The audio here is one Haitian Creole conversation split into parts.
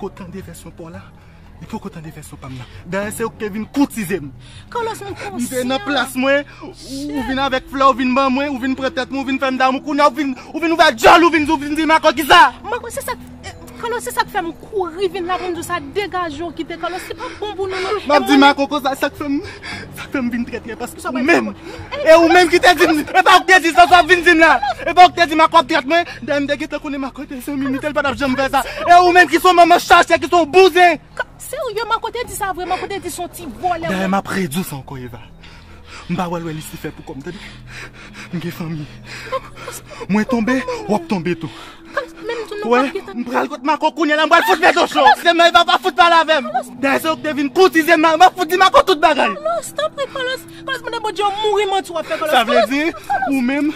Il faut qu'on tende vers yon pa ou la. Il faut qu'on tende vers yon pa ou la. Da yon se ou ke vin koutize m. Kou lòs mè konsyon. Mi vè nan plas mwen. Ou vin avèk flè ou vin mè mwen. Ou vin pretet mwen. Ou vin fem da mwen kou nè. Ou vin ou vè djol ou vin zou vin zi mè kò giza. Mè konsyon sa ti. Kalo se sak fèm kou rivin la vèndou sa degaj yo gite, kalo se pa bombo nou nou fèm. Mè ap di mè koko sa sak fèm, sak fèm vin trette e paski ou mèm. E ou mèm ki te dim, e pa ok te di sa sa vin zim la. E pa ok te di mè koko trette mè, dè mè dekite kounè mè kote. Se ou mè mi tel pa nap jem vè sa. E ou mèm ki son mè mè chache, ki son bouzen. Kase ou yè mè kote di sa vè, mè kote di son ti volè. Dè mè ap rejou san kou eva. Mè ba wè lwen li si fè pou kom. Mè gen f We, m pral kout mako koun yela m wal fout metosho. Deme yi wap wap fout malavem. Dase yon kde vin kout, di zemman wap fout di mako tout bagay. Palos, stop re, palos. Palos m ane bojoun mwri mwant wap wap wap. Sa vle di, ou men,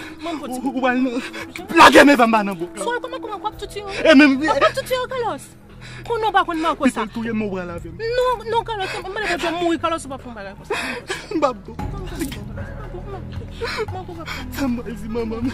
wan, plage me vaman ane bou. Sou wak m wak wap wap tout yo, kalos. Kon wak wak wan mwak wosan. Bitol touye m wal wap. Non, non, kalos, m ane bojoun mwri kalos wap wap wap wap wap. Bab, bab. Sama ezi mwaman.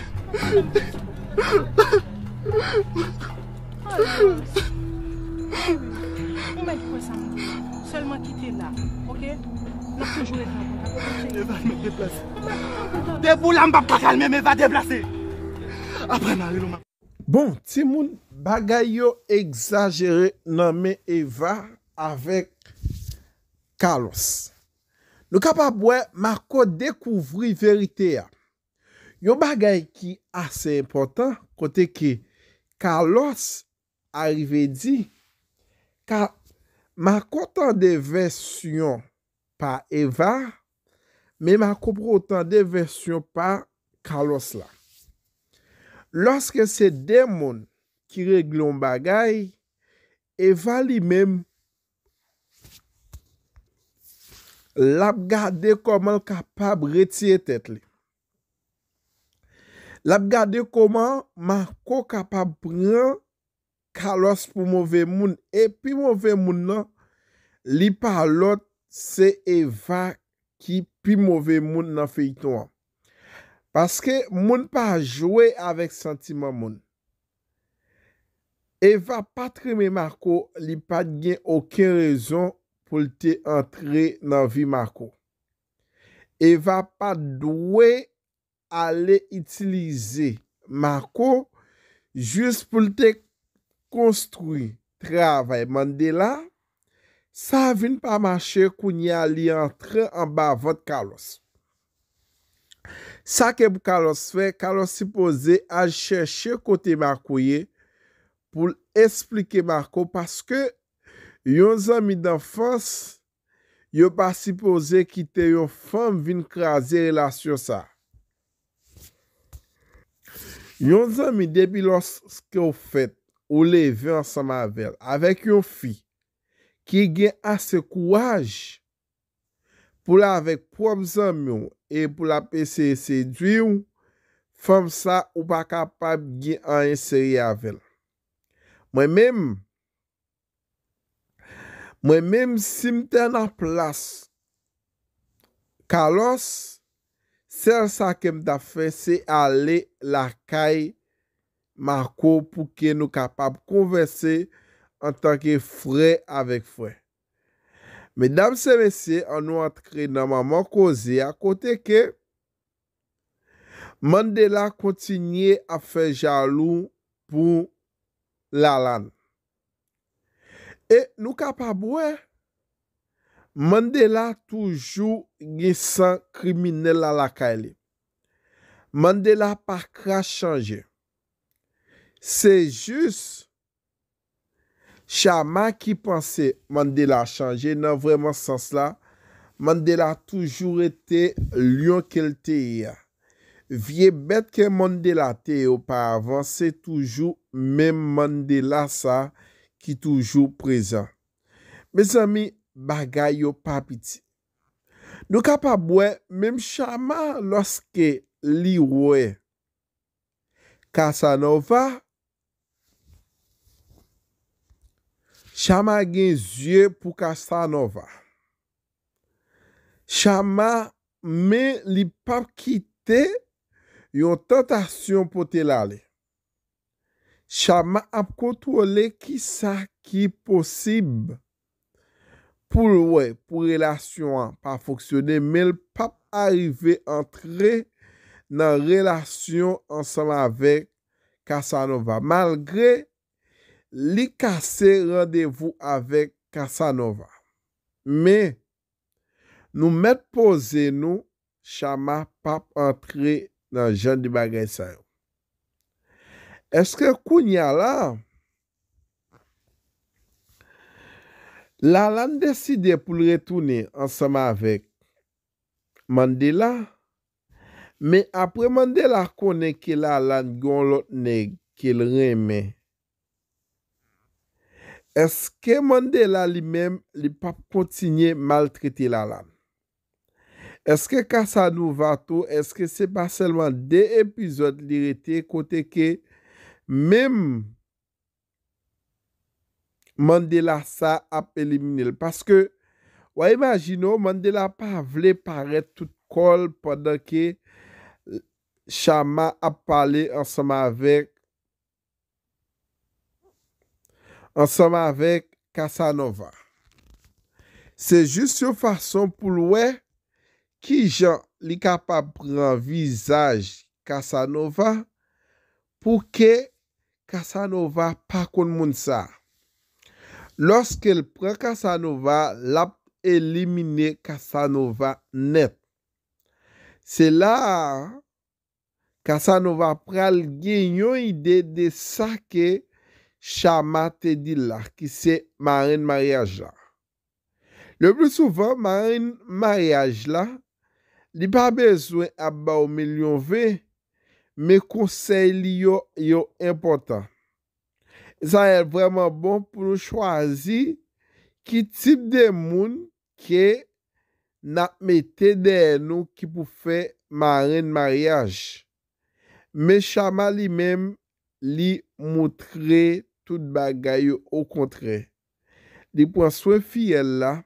Bon, ti moun bagay yo egzajere nanmen Eva avek kalos. Nou kapap wè, mako dekouvri verite ya. Yo bagay ki ase impotant, kote ki Kalos a rive di, ka ma kontan de versyon pa Eva, me ma koprotan de versyon pa Kalos la. Lorske se demon ki reglon bagay, Eva li mem lab gade komal kapab retye tet li. Lap gade koman Marco kapap pran kalos pou mouve moun. E pi mouve moun nan, li pa lot se Eva ki pi mouve moun nan feyiton an. Paske moun pa jwe avek sentiman moun. Eva pa treme Marco, li pa gen okey rezon pou te antre nan vi Marco. Eva pa dwe... ale itilize mako jous pou te konstrui travay mandela sa vin pa mache koun ya li antre an ba vod kalos sa ke pou kalos fe kalos si pose a cheshe kote makoye pou esplike mako paske yon zami dan fons yo pa si pose kite yon fom vin krasi relasyon sa Yon zanmi debi los sk yo fet ou leve ansan mavel Avek yon fi ki gen ase kouaj Pou la avek kouam zanmi ou E pou la pese se dwi ou Fom sa ou pa kapab gen anseri yavel Mwen menm Mwen menm simten a plas Kalos Ser sa kem da fe se ale la kaye Marko pou ke nou kapab konverse an tanke frey avek frey. Medam se mesye an nou atkri nan maman kozi akote ke. Mandela kontinye a fe jalou pou lalan. E nou kapab wey. Mandela toujou ge san kriminel la la kaile. Mandela pa kra chanje. Se jous, chama ki panse Mandela chanje nan vreman sans la, Mandela toujou rete lyon kel teye. Vie bet ke Mandela teye ou pa avan, se toujou men Mandela sa ki toujou prezan. Me zami, bagay yo pap iti. Nou ka pa bwe, menm chaman loske li we, Kassanova, chaman gen zye pou Kassanova. Chaman men li pap kite, yon tentasyon pou tel ale. Chaman ap koutwole ki sa ki posib. pou lwè, pou relasyon an pa foksyonè, mè l pap arrivè antre nan relasyon ansama avèk Kasanova. Malgrè li kase randevou avèk Kasanova. Mè nou mèd pose nou chama pap antre nan jan di bagay sa yon. Eske kounya la, La lan deside pou l retouni ansama avèk Mandela, mè apre Mandela konè ke la lan gyon lotnè ke l remè, eske Mandela li mèm li pa potinye maltriti la lan? Eske kasa nou vato, eske se pa selman de epizod li reti kote ke mèm Mandela sa ap eliminil. Paske, waj imagino, Mandela pa vle pare tout kol padan ke Chama ap pale ansama vek ansama vek Casanova. Se jist yo fason pou lwe ki jan li kapap brin visaj Casanova pou ke Casanova pa kon moun sa. Lorske el pre Kassanova, lap elimine Kassanova net. Se la, Kassanova pre al genyon ide de sa ke chama te di la, ki se marine mariage la. Le plus souvent, marine mariage la, li pa bezwen ap ba ou me lyon ve, me konsey li yo yo impotant. Zan el vreman bon pou nou chwazi ki tip de moun ke na mette de en nou ki pou fe maren mariage. Me chama li men li moutre tout bagay yo o kontre. Li pou an swen fiyel la,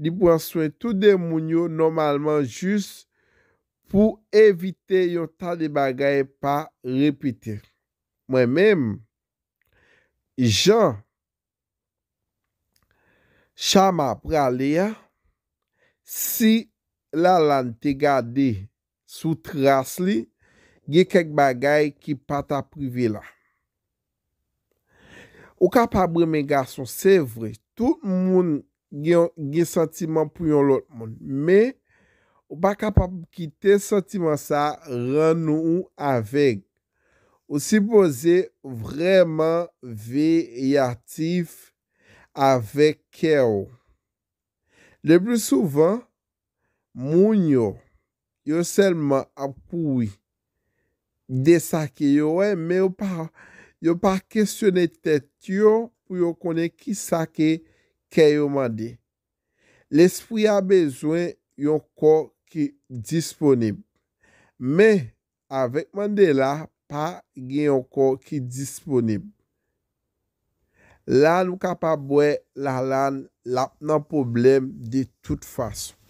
li pou an swen tout de moun yo normalman jus pou evite yon tal de bagay pa repite. Jan, chanman prale ya, si la lan te gade sou tras li, ge kek bagay ki pata prive la. Ou kapabre men gason, se vre, tout moun ge sentimen pou yon lot moun. Me, ou pa kapab ki te sentimen sa ran nou avèk. ou si pose vreman veyatif avèk kè ou. Le plou souvan, moun yo, yo selman apoui de sa kè yo wè, men yo pa kèsyonè tèt yo pou yo konè ki sa kè kè yo mandè. Lè spou ya bezwen yon kò ki disponib. Men avèk mandè la, pa gen yon kon ki disponib. Lan w ka pa bwe la lan lap nan problem de tout fasyon.